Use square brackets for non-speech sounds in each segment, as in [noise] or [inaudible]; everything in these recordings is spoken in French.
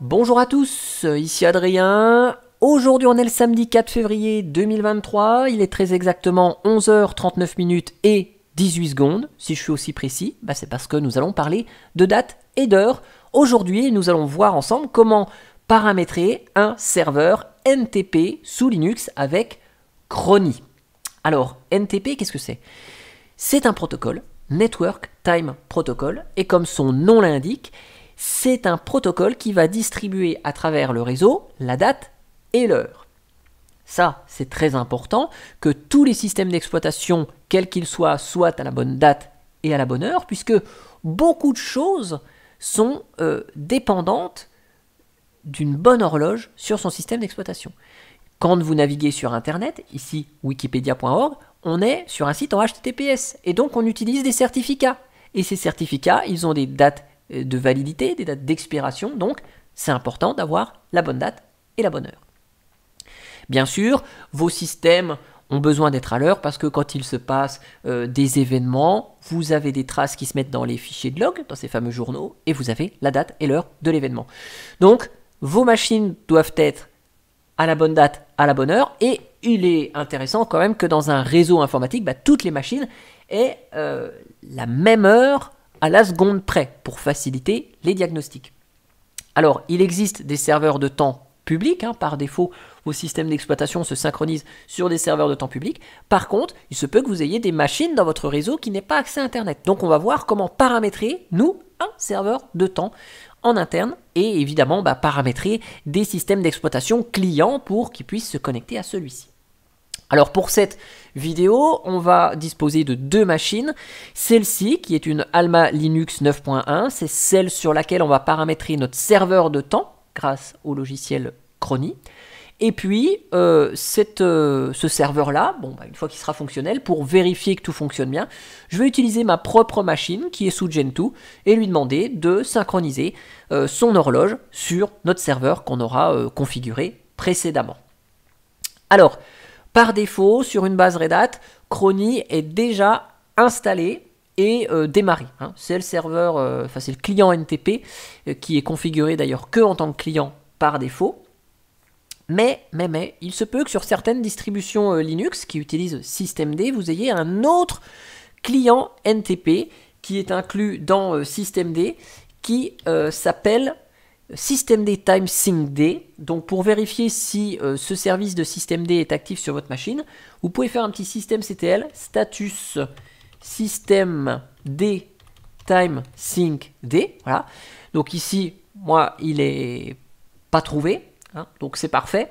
Bonjour à tous, ici Adrien. Aujourd'hui on est le samedi 4 février 2023, il est très exactement 11h39 minutes et 18 secondes. Si je suis aussi précis, bah, c'est parce que nous allons parler de date et d'heure. Aujourd'hui nous allons voir ensemble comment paramétrer un serveur NTP sous Linux avec Chrony. Alors NTP qu'est-ce que c'est C'est un protocole, Network Time Protocol, et comme son nom l'indique, c'est un protocole qui va distribuer à travers le réseau la date et l'heure. Ça, c'est très important que tous les systèmes d'exploitation, quels qu'ils soient, soient à la bonne date et à la bonne heure, puisque beaucoup de choses sont euh, dépendantes d'une bonne horloge sur son système d'exploitation. Quand vous naviguez sur Internet, ici wikipedia.org, on est sur un site en HTTPS et donc on utilise des certificats. Et ces certificats, ils ont des dates euh, de validité, des dates d'expiration, donc c'est important d'avoir la bonne date et la bonne heure. Bien sûr, vos systèmes ont besoin d'être à l'heure parce que quand il se passe euh, des événements, vous avez des traces qui se mettent dans les fichiers de log, dans ces fameux journaux, et vous avez la date et l'heure de l'événement. Donc, vos machines doivent être à la bonne date, à la bonne heure, et il est intéressant quand même que dans un réseau informatique, bah, toutes les machines aient euh, la même heure, à la seconde près pour faciliter les diagnostics. Alors, il existe des serveurs de temps public, hein, par défaut, vos systèmes d'exploitation se synchronisent sur des serveurs de temps public. Par contre, il se peut que vous ayez des machines dans votre réseau qui n'aient pas accès à Internet. Donc on va voir comment paramétrer, nous, un serveur de temps en interne et évidemment bah, paramétrer des systèmes d'exploitation clients pour qu'ils puissent se connecter à celui-ci. Alors pour cette vidéo, on va disposer de deux machines. Celle-ci, qui est une Alma Linux 9.1, c'est celle sur laquelle on va paramétrer notre serveur de temps grâce au logiciel Chrony. Et puis, euh, euh, ce serveur-là, bah, une fois qu'il sera fonctionnel, pour vérifier que tout fonctionne bien, je vais utiliser ma propre machine qui est sous Gentoo et lui demander de synchroniser euh, son horloge sur notre serveur qu'on aura configuré précédemment. Alors, par défaut, sur une base Red Hat, Chrony est déjà installé et euh, démarré. Hein. C'est le serveur, euh, enfin c'est le client NTP euh, qui est configuré d'ailleurs que en tant que client par défaut. Mais, mais, mais, il se peut que sur certaines distributions Linux qui utilisent systemd, vous ayez un autre client NTP qui est inclus dans systemd qui s'appelle systemd time sync d. Donc pour vérifier si euh, ce service de Système D est actif sur votre machine, vous pouvez faire un petit système CTL status D time sync d. Voilà. Donc ici, moi, il est pas trouvé, hein, donc c'est parfait.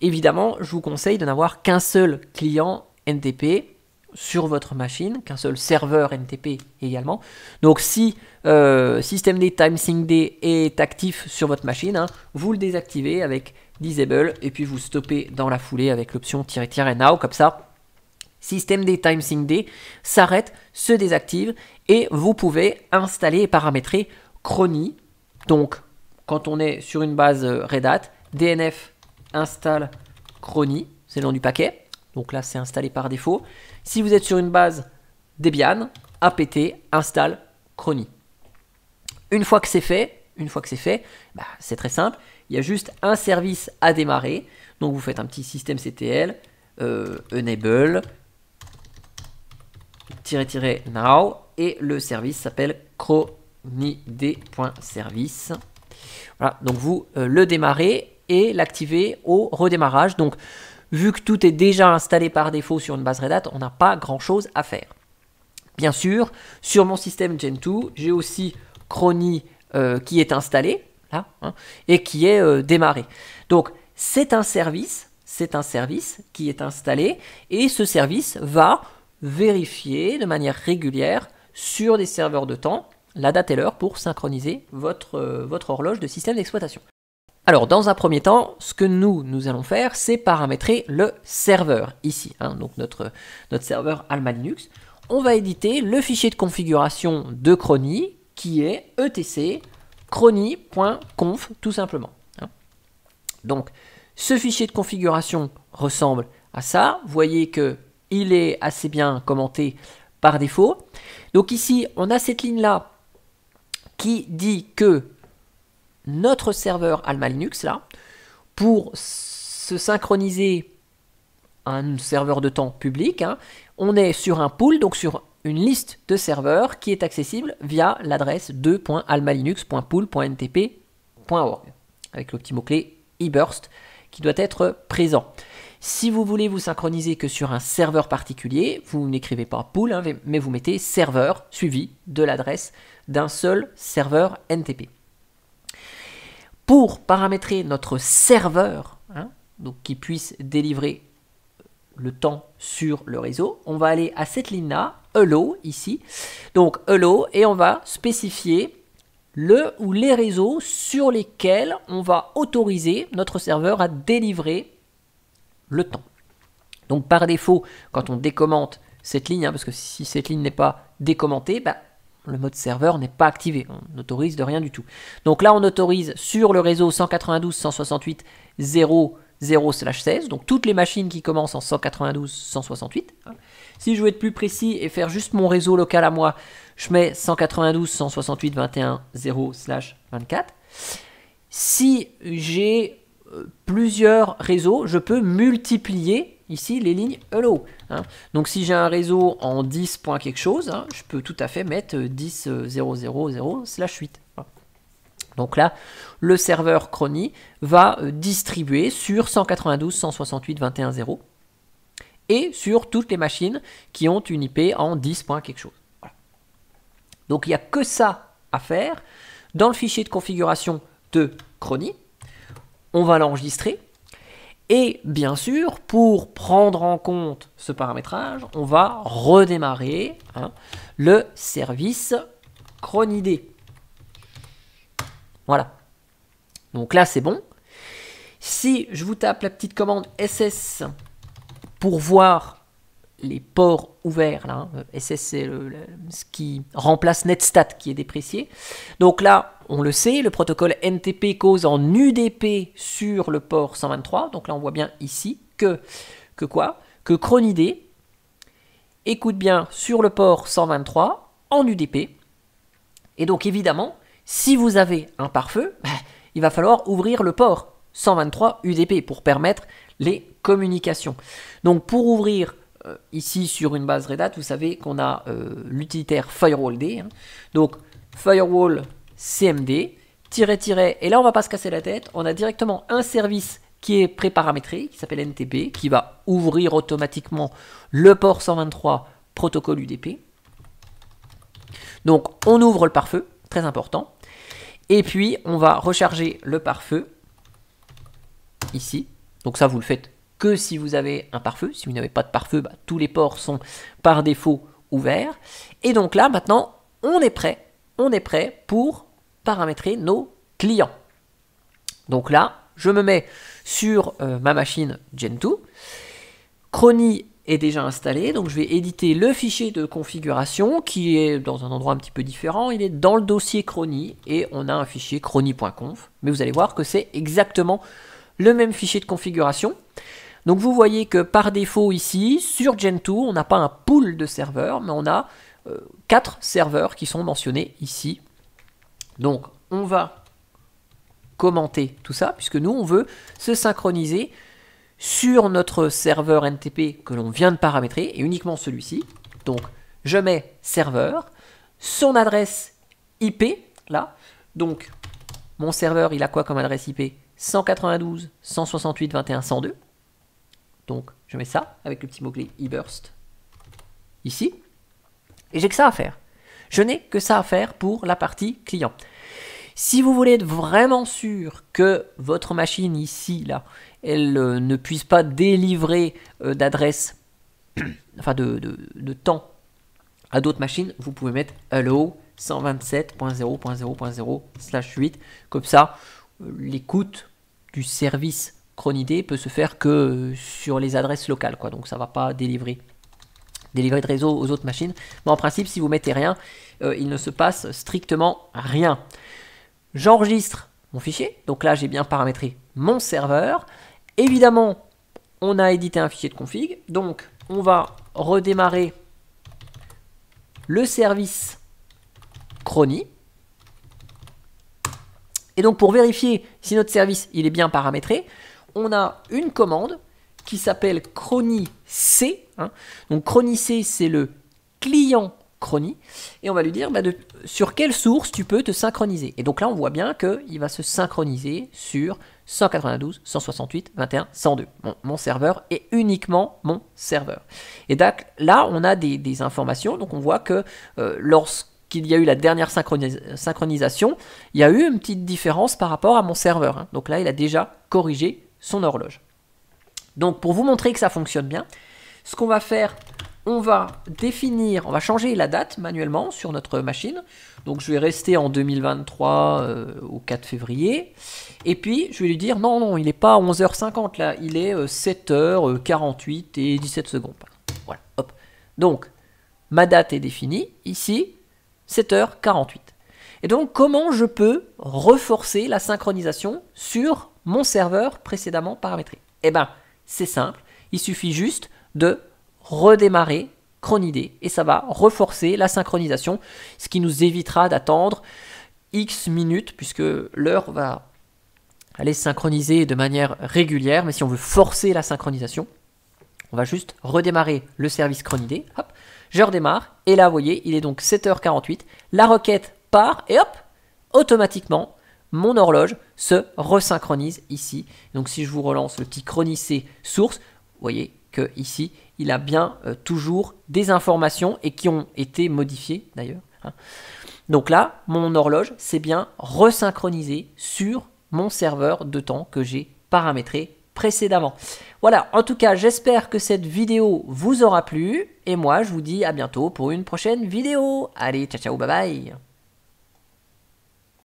Évidemment, je vous conseille de n'avoir qu'un seul client NTP sur votre machine, qu'un seul serveur NTP également. Donc si euh, SystemD d est actif sur votre machine, hein, vous le désactivez avec Disable et puis vous stoppez dans la foulée avec l'option "-now", comme ça SystemD TimeSyncD s'arrête, se désactive et vous pouvez installer et paramétrer Chrony. Donc quand on est sur une base euh, Red Hat, DNF install Chrony, c'est le nom du paquet. Donc là, c'est installé par défaut. Si vous êtes sur une base Debian, apt install chrony. Une fois que c'est fait, une fois que c'est fait, bah, c'est très simple. Il y a juste un service à démarrer. Donc vous faites un petit système CTL, euh, enable, now, et le service s'appelle chronid.service. Voilà, donc vous euh, le démarrez et l'activez au redémarrage. Donc vu que tout est déjà installé par défaut sur une base Red Hat, on n'a pas grand-chose à faire. Bien sûr, sur mon système Gentoo, j'ai aussi Chrony euh, qui est installé, là, hein, et qui est euh, démarré. Donc, c'est un service, c'est un service qui est installé, et ce service va vérifier de manière régulière sur des serveurs de temps la date et l'heure pour synchroniser votre, euh, votre horloge de système d'exploitation. Alors, dans un premier temps, ce que nous, nous allons faire, c'est paramétrer le serveur, ici, hein, donc notre, notre serveur Alma Linux. On va éditer le fichier de configuration de Chrony, qui est etc tout simplement. Hein. Donc, ce fichier de configuration ressemble à ça. Vous voyez que il est assez bien commenté par défaut. Donc ici, on a cette ligne-là qui dit que notre serveur Alma Linux là pour se synchroniser à un serveur de temps public. Hein, on est sur un pool, donc sur une liste de serveurs qui est accessible via l'adresse 2.almalinux.pool.ntp.org avec le petit mot-clé eBurst qui doit être présent. Si vous voulez vous synchroniser que sur un serveur particulier, vous n'écrivez pas pool, hein, mais vous mettez serveur suivi de l'adresse d'un seul serveur NTP pour paramétrer notre serveur, hein, donc qui puisse délivrer le temps sur le réseau, on va aller à cette ligne-là, hello ici, donc hello, et on va spécifier le ou les réseaux sur lesquels on va autoriser notre serveur à délivrer le temps. Donc par défaut, quand on décommente cette ligne, hein, parce que si cette ligne n'est pas décommentée, bah, le mode serveur n'est pas activé, on n'autorise de rien du tout. Donc là, on autorise sur le réseau 192 168 0 16 donc toutes les machines qui commencent en 192 168. Si je veux être plus précis et faire juste mon réseau local à moi, je mets 192 168 21 0/24. Si j'ai euh, plusieurs réseaux, je peux multiplier ici les lignes hello. Hein. Donc si j'ai un réseau en 10 quelque chose, hein, je peux tout à fait mettre 10.000 euh, 8. Euh, hein. Donc là, le serveur Chrony va euh, distribuer sur 192 168 21 et sur toutes les machines qui ont une IP en 10 quelque chose. Donc il n'y a que ça à faire. Dans le fichier de configuration de Chrony, on va l'enregistrer et bien sûr, pour prendre en compte ce paramétrage, on va redémarrer hein, le service cronidé. Voilà. Donc là, c'est bon. Si je vous tape la petite commande ss pour voir les ports ouverts, là, euh, SS c'est ce qui remplace Netstat qui est déprécié. Donc là, on le sait, le protocole NTP cause en UDP sur le port 123, donc là on voit bien ici que, que quoi Que Cronidé écoute bien sur le port 123 en UDP. Et donc évidemment, si vous avez un pare-feu, bah, il va falloir ouvrir le port 123 UDP pour permettre les communications. Donc pour ouvrir euh, ici sur une base Red Hat, vous savez qu'on a euh, l'utilitaire FirewallD. Hein. Donc firewall cmd tiret tiret et là on va pas se casser la tête, on a directement un service qui est préparamétré qui s'appelle NTP qui va ouvrir automatiquement le port 123 protocole UDP. Donc on ouvre le pare-feu, très important. Et puis on va recharger le pare-feu ici. Donc ça vous le faites que si vous avez un pare-feu. Si vous n'avez pas de pare-feu, bah, tous les ports sont par défaut ouverts. Et donc là, maintenant, on est prêt. On est prêt pour paramétrer nos clients. Donc là, je me mets sur euh, ma machine Gentoo. Chrony est déjà installé, donc je vais éditer le fichier de configuration qui est dans un endroit un petit peu différent. Il est dans le dossier Chrony, et on a un fichier chrony.conf, Mais vous allez voir que c'est exactement le même fichier de configuration. Donc vous voyez que par défaut ici, sur Gentoo, on n'a pas un pool de serveurs, mais on a euh, quatre serveurs qui sont mentionnés ici. Donc on va commenter tout ça, puisque nous on veut se synchroniser sur notre serveur NTP que l'on vient de paramétrer, et uniquement celui-ci. Donc je mets serveur, son adresse IP, là. Donc mon serveur il a quoi comme adresse IP 192, 168, 21, 102. Donc je mets ça avec le petit mot-clé eBurst ici. Et j'ai que ça à faire. Je n'ai que ça à faire pour la partie client. Si vous voulez être vraiment sûr que votre machine ici, là, elle euh, ne puisse pas délivrer euh, d'adresse, [clears throat] enfin de, temps à d'autres machines, vous pouvez mettre hello 127.0.0.0/8. Comme ça, euh, l'écoute du service CronyD peut se faire que euh, sur les adresses locales, quoi. Donc ça va pas délivrer délivrer de réseau aux autres machines. Mais en principe, si vous mettez rien, euh, il ne se passe strictement rien. J'enregistre mon fichier. Donc là, j'ai bien paramétré mon serveur. Évidemment, on a édité un fichier de config. Donc, on va redémarrer le service Crony. Et donc, pour vérifier si notre service il est bien paramétré, on a une commande qui s'appelle Chrony C. Hein. Donc Chrony C, c'est le client Chrony. Et on va lui dire bah, sur quelle source tu peux te synchroniser. Et donc là, on voit bien qu'il va se synchroniser sur 192, 168, 21, 102. mon serveur est uniquement mon serveur. Et là, on a des, informations. Donc on voit que euh, lorsqu'il y a eu la dernière synchronisation, il y a eu une petite différence par rapport à mon serveur. Hein. Donc là, il a déjà corrigé son horloge. Donc pour vous montrer que ça fonctionne bien, ce qu'on va faire, on va définir, on va changer la date manuellement sur notre machine. Donc je vais rester en 2023 euh, au 4 février. Et puis je vais lui dire non, non, il n'est pas 11h50 là, il est 7h48 euh, et 17 secondes. Voilà, hop. Donc ma date est définie ici, 7h48. Et donc comment je peux reforcer la synchronisation sur mon serveur précédemment paramétré Eh bien, c'est simple, il suffit juste de redémarrer CronID. et ça va reforcer la synchronisation, ce qui nous évitera d'attendre X minutes puisque l'heure va aller synchroniser de manière régulière, mais si on veut forcer la synchronisation, on va juste redémarrer le service CronID. hop, je redémarre, et là vous voyez, il est donc 7h48, la requête part, et hop, automatiquement, mon horloge se resynchronise ici. Donc si je vous relance le petit chronicé source, vous voyez qu'ici, il a bien euh, toujours des informations et qui ont été modifiées d'ailleurs. Hein. Donc là, mon horloge s'est bien resynchronisé sur mon serveur de temps que j'ai paramétré précédemment. Voilà, en tout cas, j'espère que cette vidéo vous aura plu et moi, je vous dis à bientôt pour une prochaine vidéo. Allez, ciao ciao, bye bye